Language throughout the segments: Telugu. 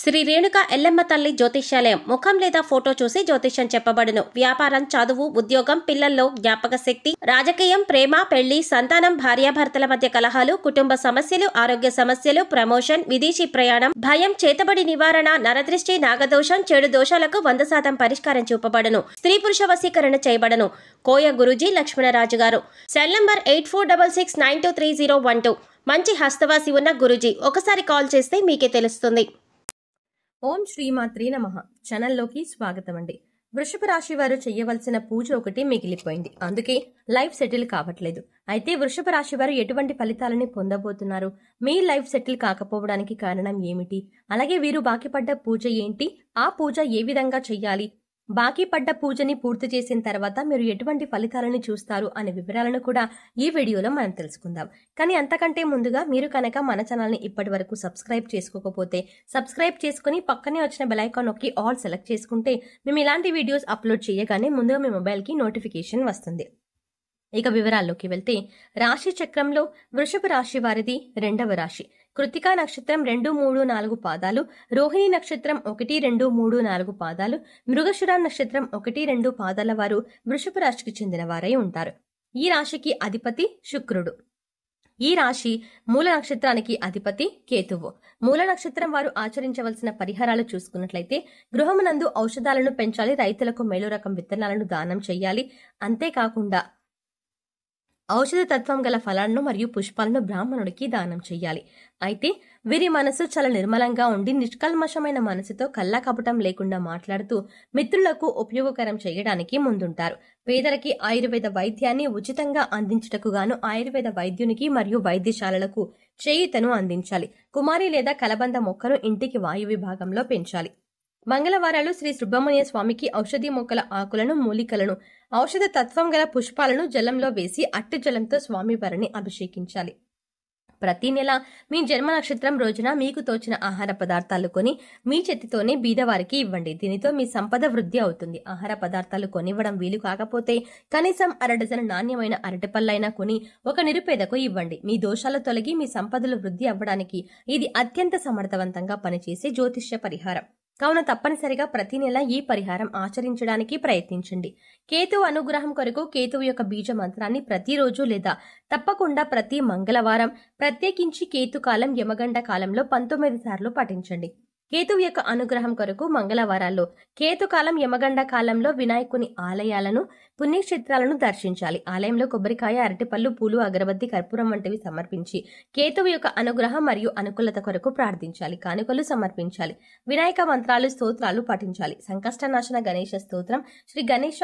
శ్రీ రేణుక ఎల్లమ్మ తల్లి జ్యోతిష్యాలయం ముఖం లేదా ఫోటో చూసి జ్యోతిష్యం చెప్పబడును వ్యాపారం చదువు ఉద్యోగం పిల్లల్లో జ్ఞాపక శక్తి రాజకీయం ప్రేమ పెళ్లి సంతానం భార్యాభర్తల మధ్య కలహాలు కుటుంబ సమస్యలు ఆరోగ్య సమస్యలు ప్రమోషన్ విదేశీ ప్రయాణం భయం చేతబడి నివారణ నరదృష్టి నాగదోషం చెడు దోషాలకు వంద శాతం పరిష్కారం చూపబడను స్త్రీ పురుష వశీకరణ చేయబడను కోయ గురుజీ లక్ష్మణరాజు గారు cell number eight four double six nine two three zero one two మంచి హస్తవాసి ఉన్న గురుజీ ఒకసారి కాల్ చేస్తే మీకే తెలుస్తుంది ఓం శ్రీమాత్రి నమ ఛానల్లోకి స్వాగతం అండి వృషభ రాశి వారు చేయవలసిన పూజ ఒకటి మిగిలిపోయింది అందుకే లైఫ్ సెటిల్ కావట్లేదు అయితే వృషభ రాశి వారు ఎటువంటి ఫలితాలని పొందబోతున్నారు మీ లైఫ్ సెటిల్ కాకపోవడానికి కారణం ఏమిటి అలాగే వీరు బాకీపడ్డ పూజ ఏంటి ఆ పూజ ఏ విధంగా చెయ్యాలి బాకీ పడ్డ పూజని పూర్తి చేసిన తర్వాత మీరు ఎటువంటి ఫలితాలను చూస్తారు అనే వివరాలను కూడా ఈ వీడియోలో మనం తెలుసుకుందాం కానీ అంతకంటే ముందుగా మీరు కనుక మన ఛానల్ని ఇప్పటి వరకు సబ్స్క్రైబ్ చేసుకోకపోతే సబ్స్క్రైబ్ చేసుకుని పక్కనే వచ్చిన బెలైకాన్ నొక్కి ఆల్ సెలెక్ట్ చేసుకుంటే మేము ఇలాంటి వీడియోస్ అప్లోడ్ చేయగానే ముందుగా మీ మొబైల్కి నోటిఫికేషన్ వస్తుంది ఇక వివరాల్లోకి వెళ్తే రాశి చక్రంలో వృషభ రాశి వారిది రెండవ రాశి కృతికా నక్షత్రం రెండు మూడు నాలుగు పాదాలు రోహిణి నక్షత్రం ఒకటి రెండు మూడు నాలుగు పాదాలు మృగశుర నక్షత్రం ఒకటి రెండు పాదాల వారు వృషభ రాశికి చెందిన వారై ఉంటారు ఈ రాశికి అధిపతి శుక్రుడు ఈ రాశి మూల నక్షత్రానికి అధిపతి కేతువు మూల నక్షత్రం వారు ఆచరించవలసిన పరిహారాలు చూసుకున్నట్లయితే గృహమునందు ఔషధాలను పెంచాలి రైతులకు మేలు రకం విత్తనాలను దానం చేయాలి అంతేకాకుండా ఔషధ తత్వం గల ఫలాలను మరియు పుష్పాలను బ్రాహ్మణుడికి దానం చేయాలి అయితే వీరి మనసు చాలా నిర్మలంగా ఉండి నిష్కల్మషమైన మనసుతో కల్లా కపటం లేకుండా మాట్లాడుతూ మిత్రులకు ఉపయోగకరం చేయడానికి ముందుంటారు పేదలకి ఆయుర్వేద వైద్యాన్ని ఉచితంగా అందించటకు గాను ఆయుర్వేద వైద్యునికి మరియు వైద్యశాలలకు చేయితను అందించాలి కుమారి లేదా కలబంద మొక్కను ఇంటికి వాయు విభాగంలో పెంచాలి మంగళవారాలు శ్రీ సుబ్రహ్మణ్య స్వామికి ఔషధీ మొక్కల ఆకులను మూలికలను ఔషధ తత్వం గల పుష్పాలను జలంలో వేసి అట్టి జలంతో స్వామివారిని అభిషేకించాలి ప్రతి నెల మీ జన్మ నక్షత్రం రోజున మీకు తోచిన ఆహార పదార్థాలు కొని మీ చేతితోనే బీదవారికి ఇవ్వండి దీనితో మీ సంపద వృద్ధి అవుతుంది ఆహార పదార్థాలు కొనివ్వడం వీలు కాకపోతే కనీసం అర నాణ్యమైన అరటిపళ్ళైనా కొని ఒక నిరుపేదకు ఇవ్వండి మీ దోషాలు తొలగి మీ సంపదలు వృద్ధి అవ్వడానికి ఇది అత్యంత సమర్థవంతంగా పనిచేసే జ్యోతిష్య పరిహారం కావున తప్పనిసరిగా ప్రతి నెల ఈ పరిహారం ఆచరించడానికి ప్రయత్నించండి కేతువు అనుగ్రహం కొరకు కేతువు యొక్క బీజ మంత్రాన్ని ప్రతిరోజు లేదా తప్పకుండా ప్రతి మంగళవారం ప్రత్యేకించి కేతు కాలం యమగండ కాలంలో పంతొమ్మిది సార్లు పఠించండి కేతువు యొక్క అనుగ్రహం కొరకు మంగళవారాల్లో కేతుకాలం యమగండ కాలంలో వినాయకుని ఆలయాలను పుణ్యక్షేత్రాలను దర్శించాలి ఆలయంలో కొబ్బరికాయ అరటిపళ్ళు పూలు అగరబత్తి కర్పూరం వంటివి సమర్పించి కేతువు యొక్క అనుగ్రహం మరియు అనుకూలత కొరకు ప్రార్థించాలి కానుకలు సమర్పించాలి వినాయక మంత్రాలు స్తోత్రాలు పఠించాలి సంకష్టనాశన గణేష స్తోత్రం శ్రీ గణేష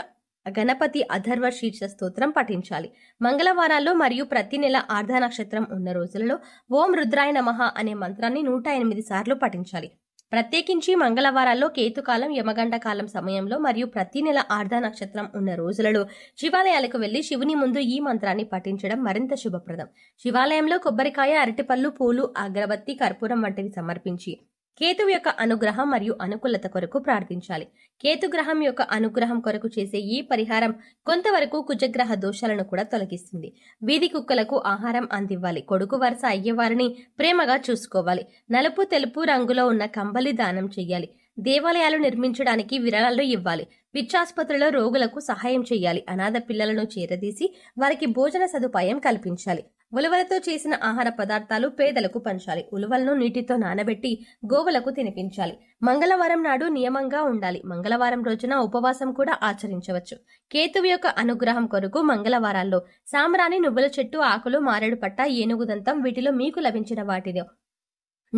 గణపతి అధర్వ శీర్ష స్తోత్రం పఠించాలి మంగళవారాల్లో మరియు ప్రతి నెల ఆర్ధ నక్షత్రం ఉన్న రోజులలో ఓం రుద్రాయ నమః అనే మంత్రాన్ని నూట ఎనిమిది సార్లు పఠించాలి ప్రత్యేకించి మంగళవారాల్లో కేతుకాలం యమగంట కాలం సమయంలో మరియు ప్రతి నెల ఆర్ధ నక్షత్రం ఉన్న రోజులలో శివాలయాలకు వెళ్లి శివుని ముందు ఈ మంత్రాన్ని పఠించడం మరింత శుభప్రదం శివాలయంలో కొబ్బరికాయ అరటిపళ్ళు పూలు అగరబత్తి కర్పూరం వంటివి సమర్పించి కేతువు యొక్క అనుగ్రహం మరియు అనుకూలత కొరకు ప్రార్థించాలి కేతు గ్రహం యొక్క అనుగ్రహం కొరకు చేసే ఈ పరిహారం కొంతవరకు కుజగ్రహ దోషాలను కూడా తొలగిస్తుంది వీధి కుక్కలకు ఆహారం అందివ్వాలి కొడుకు వరుస అయ్యేవారిని ప్రేమగా చూసుకోవాలి నలుపు తెలుపు రంగులో ఉన్న కంబలి దానం చేయాలి దేవాలయాలు నిర్మించడానికి విరాళాలు ఇవ్వాలి విచ్చాసుపత్రిలో రోగులకు సహాయం చేయాలి అనాథ పిల్లలను చేరదీసి వారికి భోజన సదుపాయం కల్పించాలి ఉలవలతో చేసిన ఆహార పదార్థాలు పేదలకు పంచాలి ఉలవలను నీటితో నానబెట్టి గోవులకు తినిపించాలి మంగళవారం నాడు నియమంగా ఉండాలి మంగళవారం రోజున ఉపవాసం కూడా ఆచరించవచ్చు కేతువు యొక్క అనుగ్రహం కొరకు మంగళవారాల్లో సాంబ్రాణి నువ్వుల చెట్టు ఆకులు మారేడు పట్ట ఏనుగుదంతం వీటిలో మీకు లభించిన వాటిలో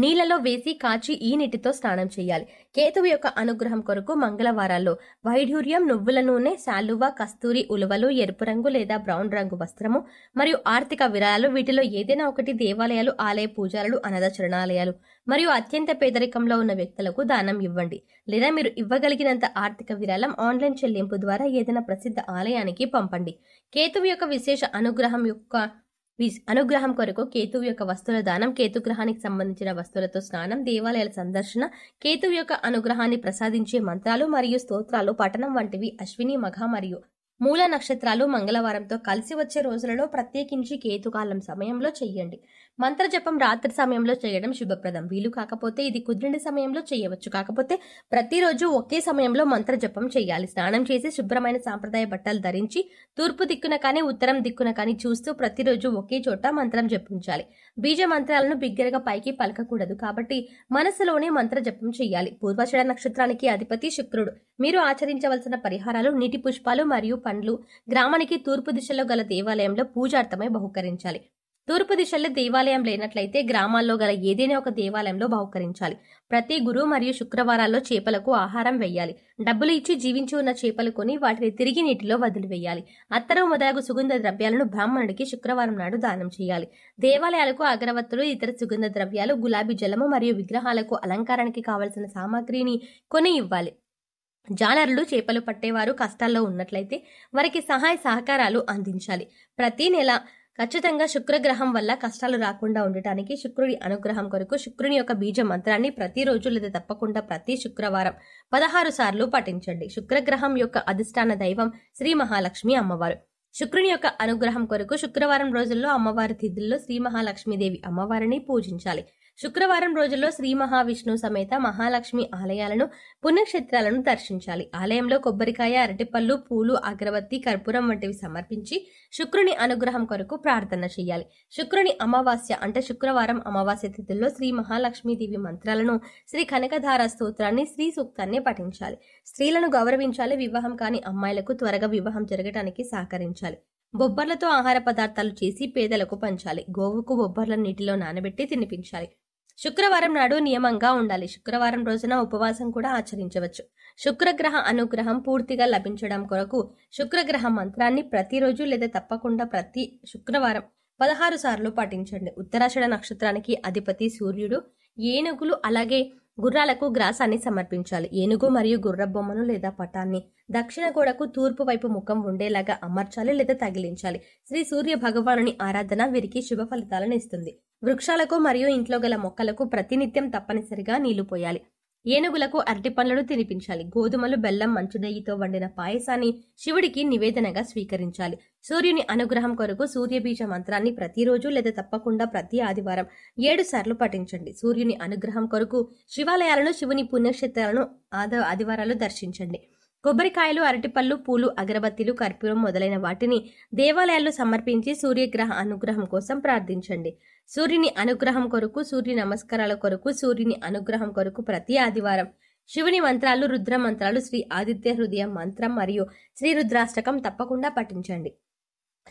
నీళ్లలో వేసి కాచి ఈ నీటితో స్నానం చేయాలి కేతువు యొక్క అనుగ్రహం కొరకు మంగళవారాల్లో వైఢూర్యం నువ్వుల నూనె శాలువ కస్తూరి ఉలువలు ఎరుపు రంగు లేదా బ్రౌన్ రంగు వస్త్రము మరియు ఆర్థిక విరాళాలు వీటిలో ఏదైనా ఒకటి దేవాలయాలు ఆలయ పూజారులు అనాథ చరణాలయాలు మరియు అత్యంత పేదరికంలో ఉన్న వ్యక్తులకు దానం ఇవ్వండి లేదా మీరు ఇవ్వగలిగినంత ఆర్థిక విరాళం ఆన్లైన్ చెల్లింపు ద్వారా ఏదైనా ప్రసిద్ధ ఆలయానికి పంపండి కేతువు యొక్క విశేష అనుగ్రహం యొక్క అనుగ్రహం కొరకు కేతువు యొక్క వస్తువుల దానం కేతు గ్రహానికి సంబంధించిన వస్తువులతో స్నానం దేవాలయాల సందర్శన కేతువు యొక్క అనుగ్రహాన్ని ప్రసాదించే మంత్రాలు మరియు స్తోత్రాలు పఠనం వంటివి అశ్విని మఘ మరియు మూల నక్షత్రాలు మంగళవారంతో కలిసి వచ్చే రోజులలో ప్రత్యేకించి కేతుకాలం సమయంలో చెయ్యండి మంత్రజపం రాత్రి సమయంలో చేయడం శుభప్రదం వీలు కాకపోతే ఇది కుదిరిన సమయంలో చేయవచ్చు కాకపోతే ప్రతిరోజు ఒకే సమయంలో మంత్రజపం చేయాలి స్నానం చేసి శుభ్రమైన సాంప్రదాయ బట్టలు ధరించి తూర్పు దిక్కున కానీ ఉత్తరం దిక్కున కానీ చూస్తూ ప్రతిరోజు ఒకే చోట మంత్రం జపించాలి బీజ మంత్రాలను బిగ్గరగా పైకి పలకకూడదు కాబట్టి మనసులోనే మంత్రజపం చేయాలి పూర్వచడ నక్షత్రానికి అధిపతి శుక్రుడు మీరు ఆచరించవలసిన పరిహారాలు నీటి పుష్పాలు మరియు పండ్లు గ్రామానికి తూర్పు దిశలో గల దేవాలయంలో పూజార్థమై బహుకరించాలి తూర్పు దిశల్లో దేవాలయం లేనట్లయితే గ్రామాల్లో గల ఏదైనా ఒక దేవాలయంలో బహుకరించాలి ప్రతి గురువు మరియు శుక్రవారాల్లో చేపలకు ఆహారం వేయాలి డబ్బులు ఇచ్చి జీవించి ఉన్న చేపలు కొని వాటిని తిరిగి నీటిలో వదిలివేయాలి అత్తరం మొదలగు సుగంధ ద్రవ్యాలను బ్రాహ్మణుడికి శుక్రవారం నాడు దానం చేయాలి దేవాలయాలకు అగరవత్తులు ఇతర సుగంధ ద్రవ్యాలు గులాబీ జలము మరియు విగ్రహాలకు అలంకారానికి కావలసిన సామాగ్రిని కొని ఇవ్వాలి జాలర్లు చేపలు పట్టేవారు కష్టాల్లో ఉన్నట్లయితే వారికి సహాయ సహకారాలు అందించాలి ప్రతి నెల ఖచ్చితంగా శుక్రగ్రహం వల్ల కష్టాలు రాకుండా ఉండటానికి శుక్రుడి అనుగ్రహం కొరకు శుక్రుని యొక్క బీజ మంత్రాన్ని ప్రతిరోజు లేదా తప్పకుండా ప్రతి శుక్రవారం పదహారు సార్లు పఠించండి శుక్రగ్రహం యొక్క అధిష్టాన దైవం శ్రీ మహాలక్ష్మి అమ్మవారు శుక్రుని యొక్క అనుగ్రహం కొరకు శుక్రవారం రోజుల్లో అమ్మవారి తిథుల్లో శ్రీ మహాలక్ష్మీదేవి అమ్మవారిని పూజించాలి శుక్రవారం రోజుల్లో శ్రీ మహావిష్ణు సమేత మహాలక్ష్మి ఆలయాలను పుణ్యక్షేత్రాలను దర్శించాలి ఆలయంలో కొబ్బరికాయ అరటిపళ్ళు పూలు అగరబత్తి కర్పూరం వంటివి సమర్పించి శుక్రుని అనుగ్రహం కొరకు ప్రార్థన చేయాలి శుక్రుని అమావాస్య అంటే శుక్రవారం అమావాస్య తిథుల్లో శ్రీ మహాలక్ష్మీదేవి మంత్రాలను శ్రీ కనకధార స్తోత్రాన్ని శ్రీ సూక్తాన్ని పఠించాలి స్త్రీలను గౌరవించాలి వివాహం కాని అమ్మాయిలకు త్వరగా వివాహం జరగటానికి సహకరించాలి బొబ్బర్లతో ఆహార పదార్థాలు చేసి పేదలకు పంచాలి గోవుకు బొబ్బర్లను నీటిలో నానబెట్టి తినిపించాలి శుక్రవారం నాడు నియమంగా ఉండాలి శుక్రవారం రోజున ఉపవాసం కూడా ఆచరించవచ్చు శుక్రగ్రహ అనుగ్రహం పూర్తిగా లభించడం కొరకు శుక్రగ్రహ మంత్రాన్ని ప్రతిరోజు లేదా తప్పకుండా ప్రతి శుక్రవారం పదహారు సార్లు పాటించండి ఉత్తరాషడ నక్షత్రానికి అధిపతి సూర్యుడు ఏనుగులు అలాగే గుర్రాలకు గ్రాసాన్ని సమర్పించాలి ఏనుగు మరియు గుర్ర బొమ్మను లేదా పటాన్ని దక్షిణ గోడకు తూర్పు వైపు ముఖం ఉండేలాగా అమర్చాలి లేదా తగిలించాలి శ్రీ సూర్య భగవానుని ఆరాధన వీరికి శుభ ఫలితాలను ఇస్తుంది వృక్షాలకు మరియు ఇంట్లో గల మొక్కలకు ప్రతినిత్యం తప్పనిసరిగా నీళ్లు పోయాలి ఏనుగులకు అరటి పండ్లను తినిపించాలి గోధుమలు బెల్లం మంచునెయ్యితో వండిన పాయసాన్ని శివుడికి నివేదనగా స్వీకరించాలి సూర్యుని అనుగ్రహం కొరకు సూర్యబీజ మంత్రాన్ని ప్రతిరోజు లేదా తప్పకుండా ప్రతి ఆదివారం ఏడు సార్లు పఠించండి సూర్యుని అనుగ్రహం కొరకు శివాలయాలను శివుని పుణ్యక్షేత్రాలను ఆదివారాలు దర్శించండి కొబ్బరికాయలు అరటిపళ్ళు పూలు అగరబత్తీలు కర్పూరం మొదలైన వాటిని దేవాలయాల్లో సమర్పించి సూర్యగ్రహ అనుగ్రహం కోసం ప్రార్థించండి సూర్యుని అనుగ్రహం కొరకు సూర్య నమస్కారాల కొరకు సూర్యుని అనుగ్రహం కొరకు ప్రతి ఆదివారం శివుని మంత్రాలు రుద్ర మంత్రాలు శ్రీ ఆదిత్య హృదయం మంత్రం మరియు శ్రీ రుద్రాష్టకం తప్పకుండా పఠించండి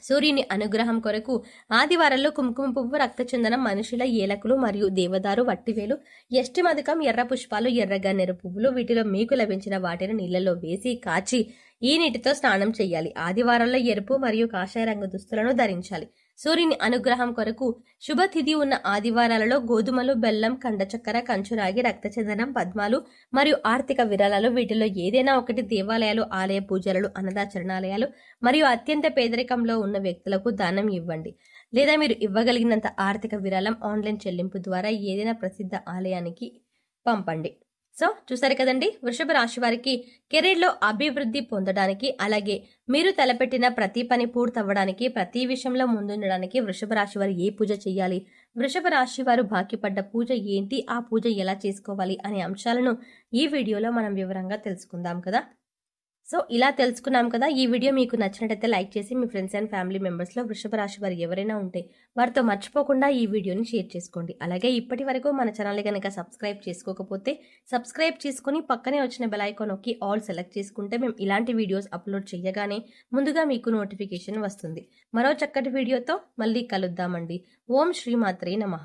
సూర్యుని అనుగ్రహం కొరకు ఆదివారంలో కుంకుమ పువ్వు రక్తచందనం మనుషుల ఏలకులు మరియు దేవదారు వట్టివేలు ఎష్టి మధుకం ఎర్ర పుష్పాలు ఎర్రగన్నెరు పువ్వులు వీటిలో మీకు లభించిన వాటిని నీళ్ళలో వేసి కాచి ఈ నీటితో స్నానం చేయాలి ఆదివారంలో ఎరుపు మరియు కాషాయ రంగు దుస్తులను ధరించాలి సూర్యుని అనుగ్రహం కొరకు శుభతిథి ఉన్న ఆదివారాలలో గోధుమలు బెల్లం కండచక్కెర కంచురాగి రక్తచందనం పద్మాలు మరియు ఆర్థిక విరాళాలు వీటిలో ఏదైనా ఒకటి దేవాలయాలు ఆలయ పూజలు అన్నదాచరణాలయాలు మరియు అత్యంత పేదరికంలో ఉన్న వ్యక్తులకు దానం ఇవ్వండి లేదా మీరు ఇవ్వగలిగినంత ఆర్థిక విరాళం ఆన్లైన్ చెల్లింపు ద్వారా ఏదైనా ప్రసిద్ధ ఆలయానికి పంపండి సో చూసారు కదండి వృషభ రాశి వారికి కెరీర్లో అభివృద్ధి పొందడానికి అలాగే మీరు తలపెట్టిన ప్రతి పని పూర్తవ్వడానికి ప్రతి విషయంలో ముందుండడానికి వృషభ రాశి వారు ఏ పూజ చేయాలి వృషభ రాశి వారు బాకీపడ్డ పూజ ఏంటి ఆ పూజ ఎలా చేసుకోవాలి అనే అంశాలను ఈ వీడియోలో మనం వివరంగా తెలుసుకుందాం కదా సో ఇలా తెలుసుకున్నాం కదా ఈ వీడియో మీకు నచ్చినట్టయితే లైక్ చేసి మీ ఫ్రెండ్స్ అండ్ ఫ్యామిలీ మెంబర్స్లో వృషభ రాశి వారు ఎవరైనా ఉంటే వారితో మర్చిపోకుండా ఈ వీడియోని షేర్ చేసుకోండి అలాగే ఇప్పటి వరకు మన ఛానల్ కనుక సబ్స్క్రైబ్ చేసుకోకపోతే సబ్స్క్రైబ్ చేసుకుని పక్కనే వచ్చిన బెల్ నొక్కి ఆల్ సెలెక్ట్ చేసుకుంటే మేము ఇలాంటి వీడియోస్ అప్లోడ్ చేయగానే ముందుగా మీకు నోటిఫికేషన్ వస్తుంది మరో చక్కటి వీడియోతో మళ్ళీ కలుద్దామండి ఓం శ్రీమాత్రే నమ